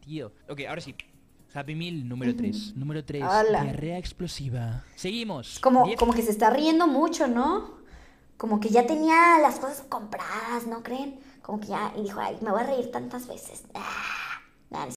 tío. Ok, ahora sí. Happy Meal número 3. Número 3. Diarrea explosiva. Seguimos. Como, como que se está riendo mucho, ¿no? Como que ya tenía las cosas compradas, ¿no creen? Como que ya. Y dijo, ay, me voy a reír tantas veces. Ah.